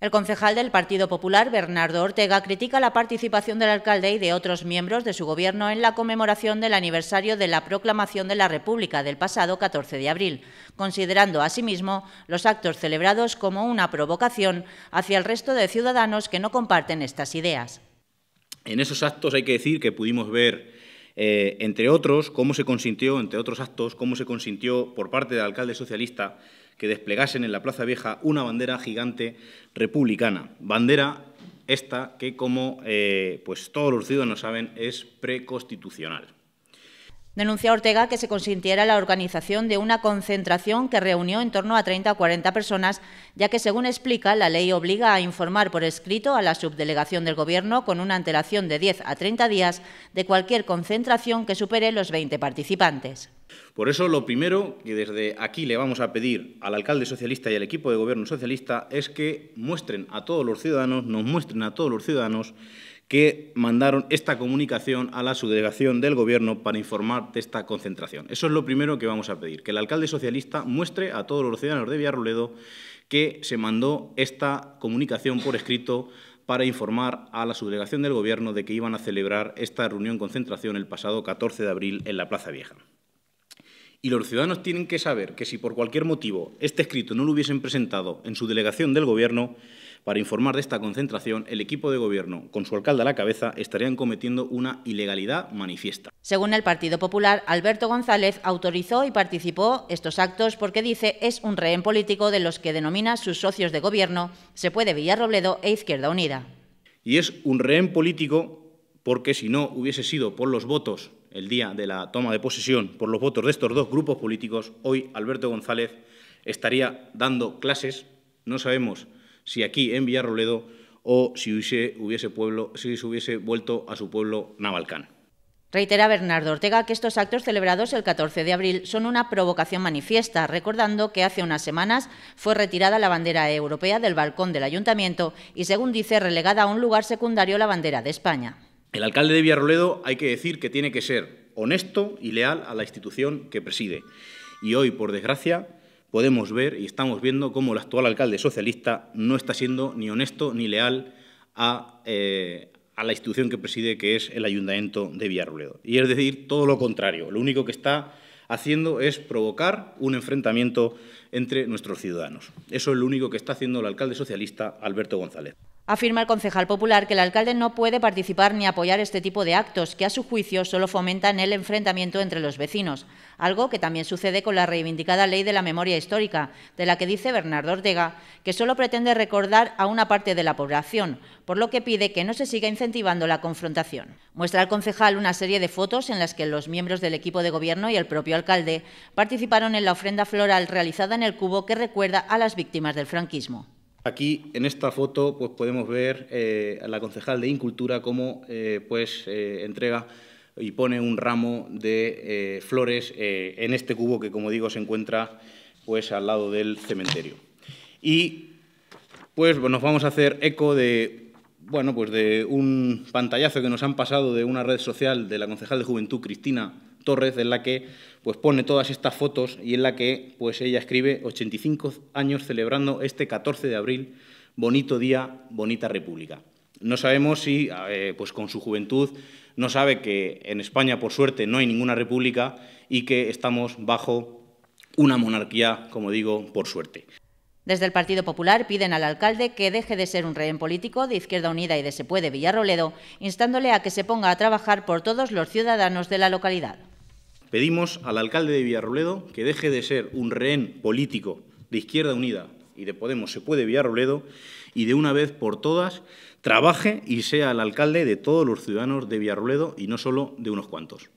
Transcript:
El concejal del Partido Popular, Bernardo Ortega, critica la participación del alcalde y de otros miembros de su gobierno en la conmemoración del aniversario de la proclamación de la República del pasado 14 de abril, considerando asimismo los actos celebrados como una provocación hacia el resto de ciudadanos que no comparten estas ideas. En esos actos hay que decir que pudimos ver eh, entre otros, cómo se consintió, entre otros actos, cómo se consintió por parte del alcalde socialista que desplegasen en la Plaza Vieja una bandera gigante republicana. Bandera esta que, como eh, pues todos los ciudadanos saben, es preconstitucional. Denuncia Ortega que se consintiera la organización de una concentración que reunió en torno a 30 o 40 personas, ya que, según explica, la ley obliga a informar por escrito a la subdelegación del Gobierno con una antelación de 10 a 30 días de cualquier concentración que supere los 20 participantes. Por eso, lo primero que desde aquí le vamos a pedir al alcalde socialista y al equipo de gobierno socialista es que muestren a todos los ciudadanos, nos muestren a todos los ciudadanos que mandaron esta comunicación a la subdelegación del Gobierno para informar de esta concentración. Eso es lo primero que vamos a pedir, que el alcalde socialista muestre a todos los ciudadanos de Villarroledo que se mandó esta comunicación por escrito para informar a la subdelegación del Gobierno de que iban a celebrar esta reunión concentración el pasado 14 de abril en la Plaza Vieja. Y los ciudadanos tienen que saber que si por cualquier motivo este escrito no lo hubiesen presentado en su delegación del Gobierno, para informar de esta concentración, el equipo de gobierno, con su alcalde a la cabeza, estarían cometiendo una ilegalidad manifiesta. Según el Partido Popular, Alberto González autorizó y participó estos actos porque dice es un rehén político de los que denomina sus socios de gobierno, se puede Villarrobledo e Izquierda Unida. Y es un rehén político porque si no hubiese sido por los votos el día de la toma de posesión, por los votos de estos dos grupos políticos, hoy Alberto González estaría dando clases, no sabemos si aquí en Villarroledo o si hubiese, hubiese se hubiese vuelto a su pueblo Navalcán. Reitera Bernardo Ortega que estos actos celebrados el 14 de abril son una provocación manifiesta, recordando que hace unas semanas fue retirada la bandera europea del balcón del ayuntamiento y, según dice, relegada a un lugar secundario la bandera de España. El alcalde de Villarroledo hay que decir que tiene que ser honesto y leal a la institución que preside. Y hoy, por desgracia, podemos ver y estamos viendo cómo el actual alcalde socialista no está siendo ni honesto ni leal eh, a, la institución que preside, que es el Ayuntamiento de Villarrobledo. Y es decir, todo lo contrario. Lo único que está haciendo es provocar un enfrentamiento entre nuestros ciudadanos. Eso es lo único que está haciendo el alcalde socialista Alberto González. Afirma el concejal popular que el alcalde no puede participar ni apoyar este tipo de actos, que a su juicio solo fomentan el enfrentamiento entre los vecinos, algo que también sucede con la reivindicada Ley de la Memoria Histórica, de la que dice Bernardo Ortega que solo pretende recordar a una parte de la población, por lo que pide que no se siga incentivando la confrontación. Muestra al concejal una serie de fotos en las que los miembros del equipo de gobierno y el propio alcalde participaron en la ofrenda floral realizada en el cubo que recuerda a las víctimas del franquismo. Aquí en esta foto pues, podemos ver eh, a la concejal de Incultura cómo eh, pues, eh, entrega y pone un ramo de flores en este cubo que, como digo, se encuentra pues, al lado del cementerio. Y pues, nos vamos a hacer eco de, de un pantallazo que nos han pasado de una red social de la concejal de Juventud, Cristina Torres, en la que pues, pone todas estas fotos y en la que pues, ella escribe 85 años celebrando este 14 de abril, bonito día, bonita república. No sabemos si, pues con su juventud, no sabe que en España, por suerte, no hay ninguna república y que estamos bajo una monarquía, como digo, por suerte. Desde el Partido Popular piden al alcalde que deje de ser un rehén político de Izquierda Unida y de Se Puede Villarroledo, instándole a que se ponga a trabajar por todos los ciudadanos de la localidad. Pedimos al alcalde de Villarroledo que deje de ser un rehén político de Izquierda Unida y de Podemos se puede Villarroledo y de una vez por todas trabaje y sea el alcalde de todos los ciudadanos de Villarroledo y no solo de unos cuantos.